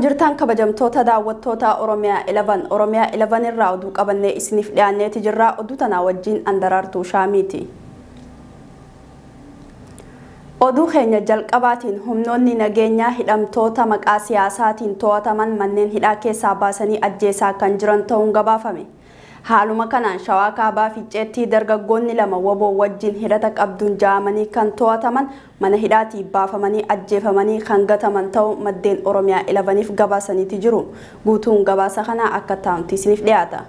jirtaan kabajamtoota daawwattoota Oromiyaa 11 Oromiyaa 11 irraa oduu qabannee isiniif dhiyaanneeti jirra. Oduu tanaa wajjiin Andaraartuu Shaamiiti. Oduu keenya jalqabaatiin humnoonni nageenyaa hidhamtoota maqaa siyaasaatiin to'ataman manneen hidhaa keessaa baasanii ajjeesaa kan jiran ta'uun gabaafame. Haaluma kanaan shawaa kaabaa Fiicceetti dargaggoonni lama waboo wajjin hidhata qabduun ja'amanii kan to'ataman mana hidhaatii baafamanii ajjeefamanii kan gataman ta'uu maddeen Oromiyaa ilabaniif gabaasaniiti jiru. Guutuun gabaasa kanaa akka taa'umti isiniif dhiyaata.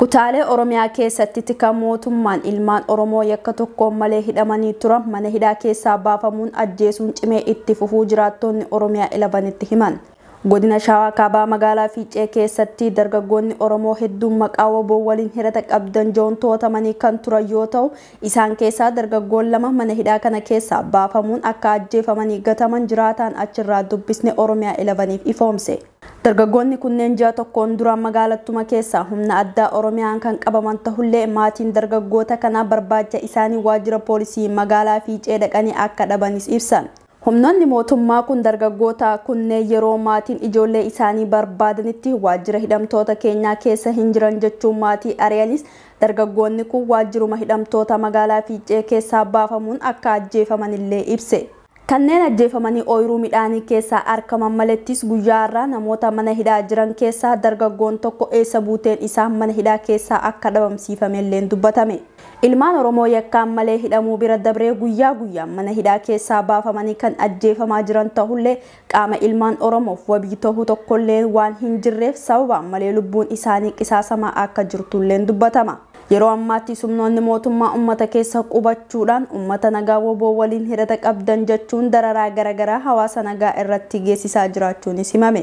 Kutaalee Oromiyaa keessatti tika mootummaan ilmaan Oromoo yakka tokkoon malee hidhamanii turan mana hidhaa keessaa baafamuun ajjeesuun cimee itti fufuu jiraattonni Oromiyaa ilabanitti himan. Godina Shawaa Kaabaa magaalaa Fiiccee keessatti dargaggoonni Oromoo hedduun maqaa woboo waliin hirata qabdan joontotamanii kan turan yoo ta'u isaan keessaa dargaggoon lama mana hidhaa kana keessa baafamuun akka ajjeefamanii gataman jiraatan achiirraa dubbisne Oromiyaa elabaniif ifoomse. Dargaggoonni kunneen jira tokkoon duraan magaalattuma keessaa humna addaa Oromiyaan kan qabaman ta'ullee maatiin dargaggoota kanaa barbaacha isaanii waajjira poolisii magaalaa Fiiccee dhaqanii akka dhabanis ibsan. Humnoonni mootummaa kun dargaggoota kunneen yeroo maatiin ijoollee isaanii barbaadanitti waajjira hidhamtoota keenyaa keessa hin jiran jechuun maatii ari'anis dargaggoonni kun waajjiruma hidhamtoota magaalaa fiicee keessaa baafamuun akka ajjeefaman illee ibse. Kanneen ajjeefamanii ooyiruu midhaanii keessaa argaman malettis guyyaarraa namoota mana hidhaa jiran keessaa dargaggoon tokko eessa buuteen isaa mana hidhaa keessaa akka dhabamsiifame illeen dubbatame. Ilmaan Oromoo yakkaan malee hidhamuu bira dabree guyyaa guyyaan mana hidhaa keessaa baafamanii kan ajjeefamaa jiran tahullee qaama ilmaan Oromoof wabii ta'uu tokkollee waan hin jirreef sababaan malee lubbuun isaanii qisaasamaa akka jirtulleen dubbatama. Yeroo ammaatti sumnoonni mootummaa uummata keessa qubachuudhaan uummata nagaa woboo waliin hidhata qabdan jechuun dararaa garaagaraa hawaasa nagaa irratti geessisaa jiraachuunis himame.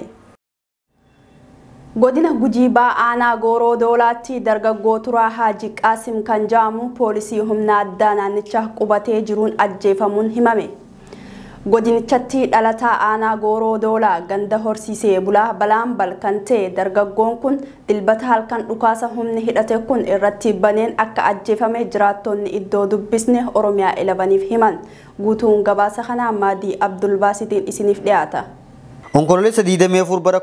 Godina Gujii Aanaa Gooroo Doolaatti dargaggoo Turaa Haaji Qaasim kan ja'amu poolisii humna addaa naannichaa qubatee jiruun ajjeefamuun himame. godinichatti dhalataa aanaa gooroo doolaa ganda horsiisee bulaa balaan balkan ta'e dargaggoon kun dilbata halkan dhukaasa humni hidhate kun irratti baneen akka ajjeefame jiraattonni iddoo dubbisne oromiyaa elabaniif himan guutuun gabaasa kanaa maadii abdulbaasitiin isiniif dhiyaata. Onkololeessa 24 bara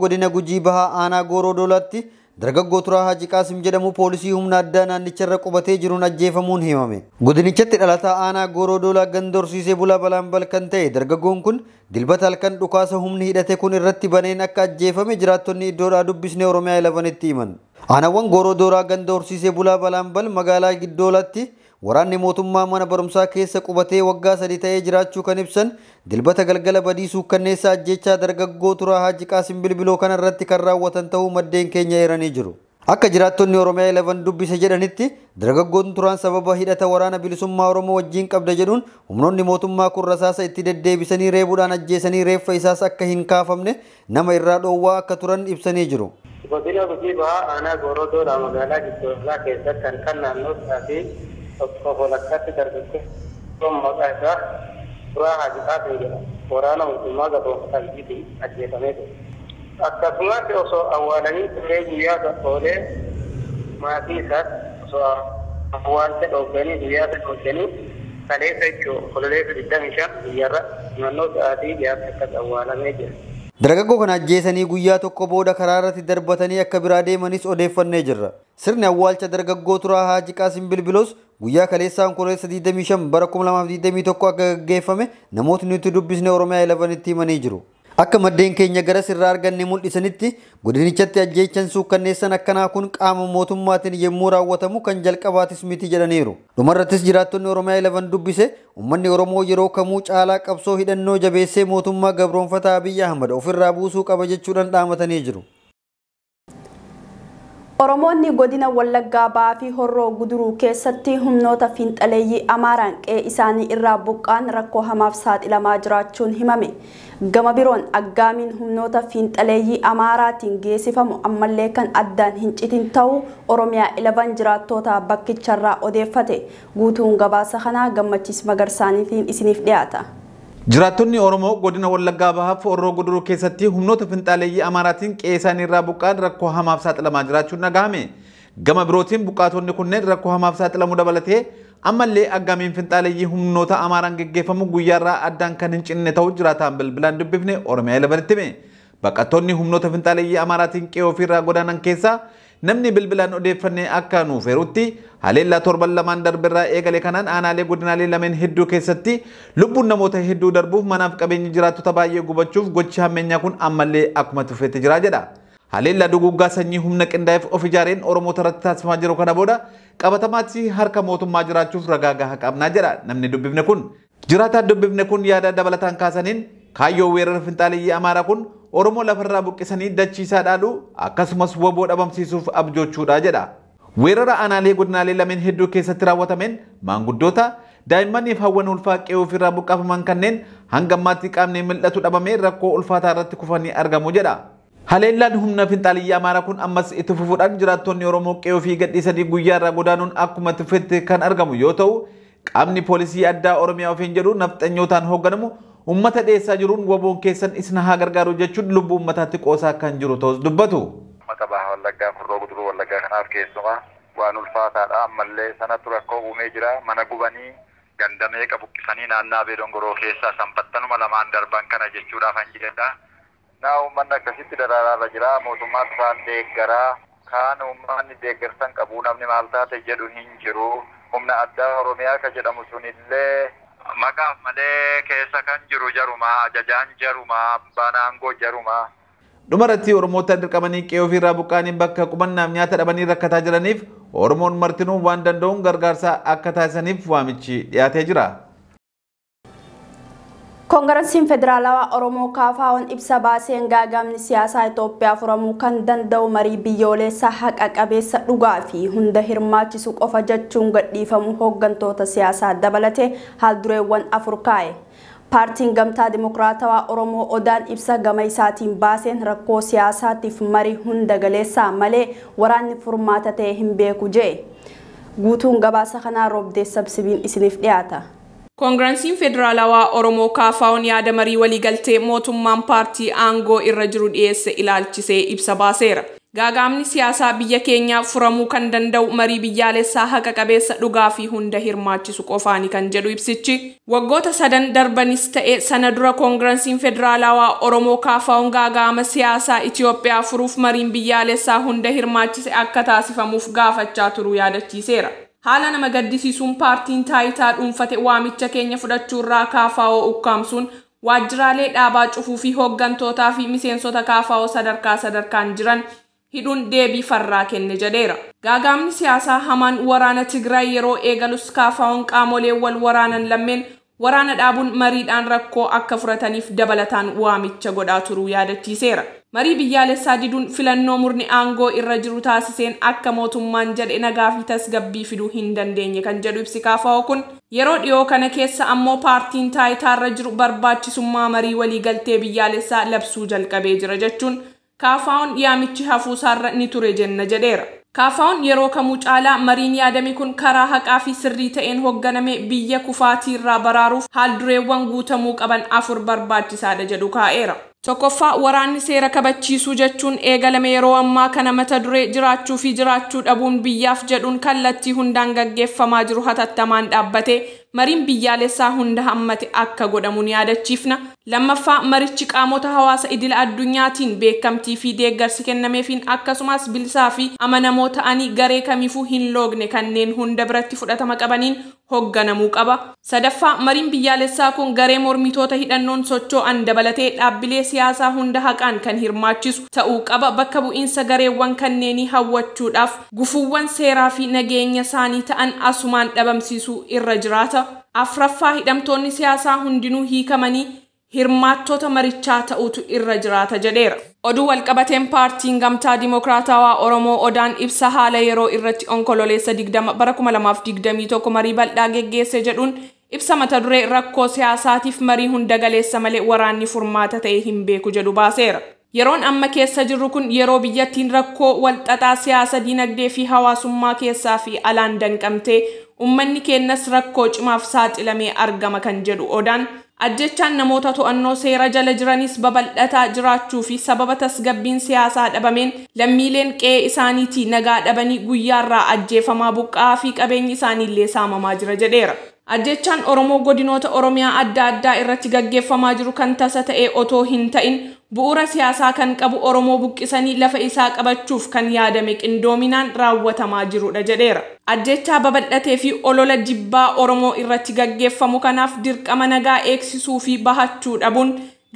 godina Gujii Bahaa aanaa goroo doolaatti Dargaggoo Turaa Haji Qaasim jedhamu poolisii humna addaa naannicha irra qubatee jiruun ajjeefamuun himame. Godinichatti dhalataa aanaa Gooroo Doolaa horsiisee bulaa balaan kan ta'e dargaggoon kun dilbata halkan dhukaasa humni hidhate kun irratti baneen akka ajjeefame jiraattonni iddoodhaa dubbisne Oromiyaa 11 himan. Aanawwan Gooroo ganda horsiisee bulaa balaan bal magaalaa Giddoolatti waraanni mootummaa mana barumsaa keessa qubatee waggaa sadii ta'ee jiraachuu kan ibsan dilbata galgala badii kanneessa ajjechaa dargaggoo turaa Haji qaasin Bilbiloo kana irratti kan raawwatan ta'uu maddeen keenya eeranii jiru. Akka jiraattonni Oromiyaa 11 dubbise jedhanitti dargaggoon turaan sababa hidhata waraana bilisummaa Oromoo wajjiin qabda jedhuun humnoonni mootummaa kun rasaasa itti deddeebisanii reebuudhaan ajjeesanii reeffa isaas akka hin kaafamne nama irraa dhoowwaa akka turan ibsanii jiru. उसको लक्षात करके तो मौका ऐसा पूरा हाजिका थे पुराना उम्मा का तो तलबी थी अज्ञे समय थे अकस्मा के उस अवालनी से गुया Dargaggoo kana ajjeesanii guyyaa tokko booda karaa irratti darbatanii akka biraa deemanis odeeffannee oh, jirra. Sirni awwaalcha guyyaa kaleessaa kureessa 25 bara 2021 akka gaggeeffame namootni nuti dubbisne Oromiyaa 11tti himanii jiru. Akka maddeen keenya garas irraa arganne mul'isanitti godinichatti ajjeechan suukkanneessan akkanaa kun qaama mootummaatiin yemmuu raawwatamu kan jalqabaatis miti jedhaniiru. Dhumarrattis jiraattonni Oromiyaa 11 dubbise uummanni Oromoo yeroo kamuu caalaa qabsoo hidhannoo jabeessee mootummaa gabroonfataa abiyya Ahmad ofirraa buusuu qaba jechuudhaan dhaamatanii jiru. Oromoonni godina Wallaggaa ba'aa fi horroo guduruu keessatti humnoota fiinxaleeyyii Amaaraan qe'ee isaanii irraa buqqaan rakkoo hamaaf saaxilamaa jiraachuun himame. Gama biroon aggaamiin humnoota fiinxaleeyyii Amaaraatiin geessifamu ammallee kan addaan hin citin ta'u Oromiyaa 11 jiraattoota bakkicharraa odeeffate. Guutuun gabaasa kanaa gammachiis magarsaaniitiin isiniif dhiyaata. Jiraattonni Oromoo godina Wallaggaa Bahaaf Orroo Godoroo keessatti humnoota finxaaleeyyii Amaaraatiin qe'ee isaanii irraa buqqaan rakkoo hamaaf saaxilamaa jiraachuun dhagahame. Gama birootiin buqqaatonni kunneen rakkoo hamaaf saaxilamuu dabalatee ammallee aggaamiin finxaaleeyyii humnoota Amaaraan geggeeffamu guyyaarraa addaan kan hin cinne ta'u jiraataan bilbilaan dubbifne Oromiyaa ilabanitti hime. Baqattoonni humnoota finxaaleeyyii Amaaraatiin qe'ee ofiirraa godaanan keessaa namni bilbilaan odeeffannee akka nuuf herutti haleellaa torban lamaan darbirraa eegale kanaan aanaalee godinaalee lameen hedduu keessatti lubbuun namoota hedduu darbuuf manaaf qabeenya jiraattota baay'ee gubachuuf gochi hammeenyaa kun ammallee akkuma tufetti jira jedha. Haleellaa duguggaa sanyii humna qindaa'eef of ijaareen Oromoo irratti taasifamaa jiru kana booda qabatamaatti harka mootummaa jiraachuuf ragaa gahaa qabnaa jedha namni dubbifne kun. Jiraataan dubbifne kun yaada dabalataan kaasaniin kaayyoo weerara finxaalee Amaaraa kun Oromoo lafarraa buqqisanii dachiisaa dhaalu akkasumas waboo dhabamsiisuuf abjoochuudha jedha. Weerara aanaalee godinaalee lameen hedduu keessatti raawwatameen maanguddoota daa'immaniif hawwan ulfaaqee ofirraa buqqaafaman kanneen hanga ammaatti qaamnee mil'atu dhabamee rakkoo ulfaataa irratti kufanii argamu jedha. Haleellaan humna finxaaliyya amaaraa kun ammas itti fufuudhaan jiraattonni Oromoo qe'oo fi gadhiisanii guyyaa irraa godaanuun akkuma itti kan argamu yoo ta'u qaamni poolisii addaa Oromiyaa ofiin jedhu nafxanyootaan hoogganamu uummata dhiyeessaa jiruun waboon keessan isna haa gargaaru jechuun lubbuu uummataatti qoosaa kan jiru ta'us dubbatu. Uummata baha wallaggaa furdoo guduruu wallaggaa kanaaf keessumaa waan ulfaataadha ammallee sanatti rakkoo uumee jira mana gubanii. gandamee qabuqqisanii naannaa beedongoroo keessaa sanbattanuma lamaan darban kana jechuudhaaf an jedha. Naa uummanni akkasitti daraaraarra jira mootummaa isaan deeggaraa kaan uummanni deeggarsan qabu namni maal taate jedhu hin jiru humna addaa oromiyaa ka jedhamu sunillee Maka malee keessa kan jiru jarumaa, jajaan jarumaa, baanaan goo jarumaa. Dhumarratti Oromoota dirqamanii qe'ee ofiirraa buqqaaniin bakka qubannaaf nyaata dhabanii rakkataa jiraniif Oromoon martinuu waan danda'uun gargaarsa akka taasisaniif waamichi dhiyaatee jira. Koongaransiin Federaalawaa Oromoo Kaafaawwan ibsa baaseen gaagaamni siyaasaa Itoophiyaa furamuu kan danda'u marii biyyoolessaa haqa qabeessa dhugaa fi hunda hirmaachisu qofa jechuun gadhiifamu hooggantoota siyaasaa dabalate haal dureewwan afur kaa'e. Paartiin Gamtaa Dimokiraatawaa Oromoo Odaan ibsa gama isaatiin baaseen rakkoo siyaasaatiif marii hunda galeessaa malee waraanni furmaata ta'e hin beeku jee. Guutuun gabaasa kanaa Roobdee Sabsibiin isiniif dhiyaata. Koongireensiin Federaalawaa Oromoo kaafaawon yaada marii waliigaltee mootummaan paartii aangoo irra jiru dhiyeesse ilaalchisee ibsa baaseera. Gaagaamni siyaasaa biyya keenyaa furamuu kan danda'u marii biyyaalessaa haqa qabeessa dhugaa fi hunda hirmaachisu qofaani kan jedhu ibsichi. Waggoota sadan darbanis ta'e sana dura koongireensiin federaalawaa Oromoo kaafaawon gaagaama siyaasaa Itiyoophiyaa furuuf mariin biyyaalessaa hunda hirmaachise akka taasifamuuf gaafachaa turuu yaadachiiseera. haala nama gaddisiisuun paartiin taayitaa dhuunfate waamicha keenya fudhachuurraa kaafawoo ukkaamsuun waajjiraalee dhaabaa cufuu fi hooggantootaa fi miseensota kaafawoo sadarkaa sadarkaan jiran hidhuun deebii farraa kenne jedheera. Gaagaamni siyaasaa hamaan waraana Tigraay yeroo eegalus kaafawoon qaamolee wal waraanan lammeen waraana dhaabuun mariidhaan rakkoo akka furataniif dabalataan waamicha godhaa turuu yaadachiiseera. Marii biyyaalessaa diduun filannoo murni aangoo irra jiru taasiseen akka mootummaan jedhe nagaa fi tasgabbii fiduu hin dandeenye kan jedhu ibsi kaafa'oo kun yeroo dhiyoo kana keessa ammoo paartiin taayitaa irra jiru barbaachisummaa marii waliigaltee biyyaalessaa labsuu jalqabee jira jechuun kaafa'oon yaamichi hafuusaarra ni ture jenna jedheera. Kaafaa'uun yeroo kamuu caalaa mariin yaadame kun karaa haqaa fi sirrii ta'een hogganamee biyya kufaatii irraa baraaruuf haal-dureewwan guutamuu qaban afur barbaachisaadha jedhu kaa'eera. Tokkoffaa waraanni seera kabachiisuu jechuun eegalame yeroo ammaa kana mata duree jiraachuu fi jiraachuu dhabuun biyyaaf jedhuun kallattii hundaan gaggeeffamaa jiru hatattamaan dhaabbatee mariin biyyaalessaa hunda hammate akka godhamuun yaadachiifna. Lammaffaa marichi qaamota hawaasa idila addunyaatiin beekamtii fi deeggarsi kennameefiin akkasumas bilisaa fi amanamoo ta'anii garee kamiifuu hin loogne kanneen hunda biratti fudhatama qabaniin hoogganamuu qaba. Sadaffaa mariin biyyaalessaa kun garee mormitoota hidhannoon socho'an dabalatee dhaabbilee siyaasaa hunda haqaan kan hirmaachisu ta'uu qaba bakka bu'iinsa gareewwan kanneenii hawwachuudhaaf gufuuwwan seeraa fi nageenya isaanii ta'an asumaan dhabamsiisuu irra jiraata. Afraffaa hidhamtoonni siyaasaa hundinuu hiikamanii hirmaattoota marichaa ta'utu irra jiraata jedheera. Oduu walqabateen paartiin gamtaa dimokraatawaa Oromoo odaan ibsa haala yeroo irratti onkololeessa 20 bara 2021 marii bal'aa geggeesse jedhuun ibsa mata duree rakkoo siyaasaatiif marii hunda galeessa malee waraanni furmaata ta'e hin beeku jedhu baaseera. Yeroon amma keessa jirru kun yeroo biyyattiin rakkoo walxaxaa siyaasa dinagdee fi hawaasummaa keessaa fi alaan danqamtee uummanni keenyas rakkoo cimaaf saaxilamee argama kan jedhu odaan ajjechaan namoota to'annoo seera jala jiranis babal'ataa jiraachuu fi sababa tasgabbiin siyaasaa dhabameen lammiileen qe'ee isaaniitii nagaa dhabanii guyyaarraa ajjeefamaa buqqaa fi qabeenyi isaanii illee saamamaa jira jedheera. ajjechaan oromoo godinoota oromiyaa adda addaa irratti gaggeeffamaa jiru kan tasa ta'e otoo hin ta'in bu'uura siyaasaa kan qabu oromoo buqqisanii lafa isaa qabachuuf kan yaadame qindoominaan raawwatamaa jirudha jedheera ajjechaa babal'atee fi olola jibbaa oromoo irratti gaggeeffamu kanaaf dirqama nagaa eegsisuu fi bahachuu dhabuun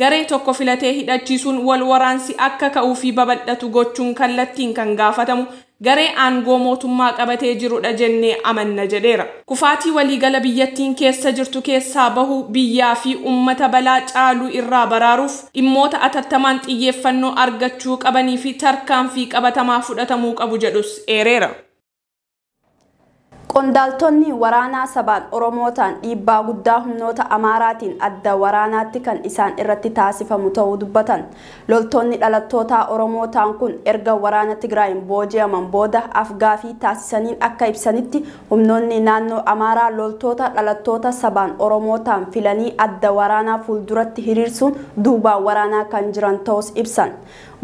garee tokko filatee hidhachiisuun wal waraansi akka ka'uu fi babal'atu gochuun kallattiin kan gaafatamu garee aangoo mootummaa qabatee jirudha jennee amanna jedheera kufaatii waliigala biyyattiin keessa jirtu keessaa bahu biyyaa fi ummata balaa caaluu irraa baraaruuf dhimmoota atattamaan xiyyeeffannoo argachuu qabanii fi tarkaanfii qabatamaa fudhatamuu qabu jedhus ereera Qondaaltonni waraana sabaan Oromootaan dhiibbaa guddaa humnoota Amaaraatiin adda waraanaatti kan isaan irratti taasifamu ta'uu dubbatan. Loltoonni dhalattootaa Oromootaan kun erga waraana Tigraayin booji'aman booda afgaafii taasisaniin akka ibsanitti humnoonni naannoo Amaaraa loltoota dhalattoota sabaan Oromootaan filanii adda waraanaa fuulduratti hiriirsuun duubaan waraanaa kan jiran ta'us ibsan.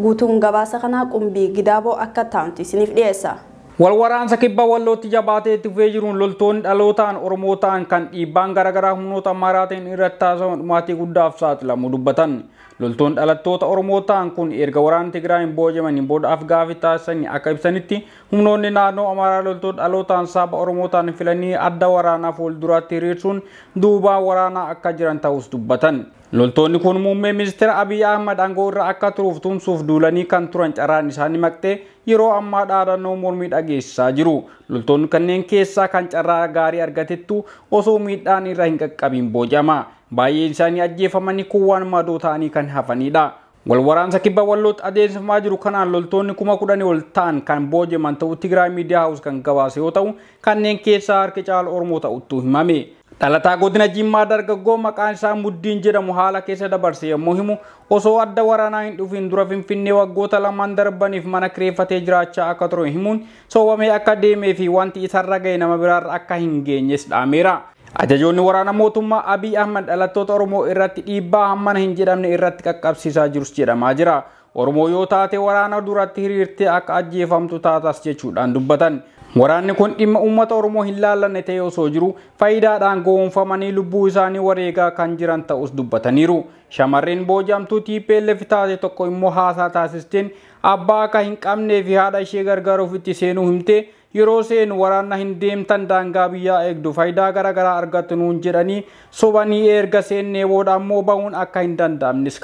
Guutuun gabaasa kanaa qumbii gidaaboo akka taa'utti isiniif dhiyeessa. Wal waraansa kibbaa wallootti jabaatee itti fufee jiruun loltoonni dhalootaan Oromoo ta'an kan dhiibbaan garaagaraa humnoota maraatiin irratti taasifamu dhumaatii guddaaf saaxilamu dubbatan. loltoon dhalattoota Oromoo ta'an kun erga waraana Tigraayeen booji'amaniin booda af gaaffii taasisan akka ibsanitti humnoonni naannoo Amaaraa loltoota dhalootaan saba Oromoo ta'an filanii adda waraanaa fuulduraatti hiriirsuun duubaan waraanaa akka jiran ta'us dubbatan. loltoonni kun muummee ministeera abiy ahmad aangoo irra akka turuuf tumsuuf duulanii kan turan carraan isaanii maqxee yeroo ammaa dhaadannoo mormii dhageessisaa jiru loltoonni kanneen keessaa kan carraa gaarii argatettu osoo miidhaan irra hin qaqqabiin booji'ama baay'een isaanii ajjeefamanii kun waan madoo ta'anii kan hafanidha. Wal waraansa kibba walloot adeemsifamaa jiru kanaan loltoonni kuma kudhanii ol ta'an kan boojeman ta'u Tigraay Miidiyaa Haawus kan gabaase yoo ta'u kanneen keessaa harki caala Oromoo ta'uttu himame. Dhalataa godina Jimmaa dargaggoo maqaan isaa Muddiin jedhamu haala keessa dabarse yommuu himu osoo adda waraanaa hin dhufin dura Finfinnee waggoota lamaan darbaniif mana kireeffatee jiraachaa akka ture himuun soobamee akka deemee fi wanti isarra ga'e nama biraarra akka hin geenyes dhaameera. Ajajoonni waraana mootummaa Abiy Ahmad dhalattoota Oromoo irratti dhiibbaa hammana hin jedhamne irratti qaqqabsiisaa jirus jedhamaa jira. Oromoo yoo taate waraana duratti hirirtee akka ajjeefamtu taatas jechuudhaan dubbatan. Waraanni kun dhimma uummata Oromoo hin ta'e osoo jiru faayidaadhaan goonfamanii lubbuu isaanii wareegaa kan jiran ta'us dubbataniiru. Shamarreen booji'amtuu fi taate tokko immoo haasaa taasisteen abbaa akka hinqabnee fi haadha ishee gargaaruuf itti seenuu himte yeroo seen waraana hin deemtan daangaa biyyaa eegdu faayidaa garaagaraa argattu nuun jedhanii sobanii erga seennee booda ammoo bahuun akka hin danda'amnis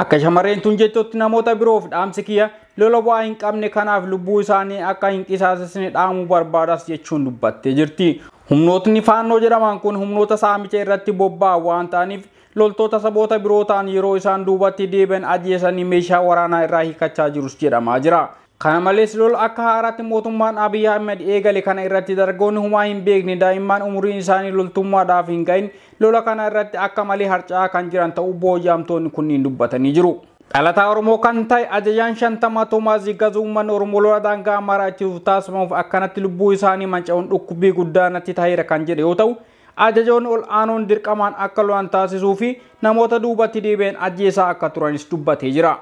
Akka shamarreen tun jettutti namoota biroof dhaamsi kiyya lola bu'aa hin qabne kanaaf lubbuu isaanii akka hin qisaasisne dhaamuu barbaadas jechuun dubbattee jirti. Humnootni faannoo jedhaman kun humnoota saamicha irratti bobbaa waan ta'aniif loltoota saboota ta'an yeroo isaan duubatti deebi'an ajjeesanii meeshaa waraanaa irraa hiikachaa jirus jedhamaa jira. kana malees lol akka haaraatti mootummaan abiy ahmed eegale kana irratti dargoonni humaa hin beekne daa'imman umriin isaanii loltummaadhaaf hin ga'in lola kana irratti akka malee harca'a kan jiran ta'uu booyyamtoonni kunniin dubbatanii jiru. Dhalataa Oromoo kan ta'e ajajaan shantamaa Toomaas Ziggazuu uummanni Oromoo lola daangaa Amaaraa ittisuuf taasifamuuf akkanatti lubbuu isaanii manca'uun dhukkubbii guddaa natti taheera kan jedhe yoo ta'u ajajoon ol aanoon dirqamaan akka lolan taasisuu fi namoota duubatti deebi'an ajjeesaa akka turanis dubbatee jira.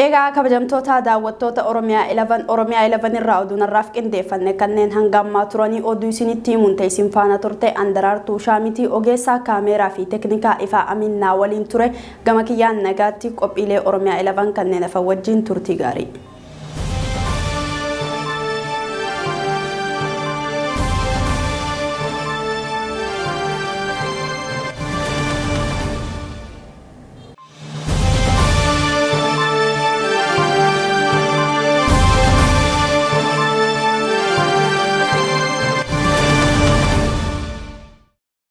eegaa kabajamtoota daawwattoota oromiyaa 11 oromiyaa 11 irraa oduu narraaf qindeeffanne kanneen hangammaa turanii oduu isinitti himuun teessin faana turte andaraartuu shaamitii ogeessaa kaameeraa fi teeknikaa ifaa aminnaa waliin ture gama kiyyaan nagaatti qophiilee oromiyaa 11 kanneen afan wajjiin turtii gaarii.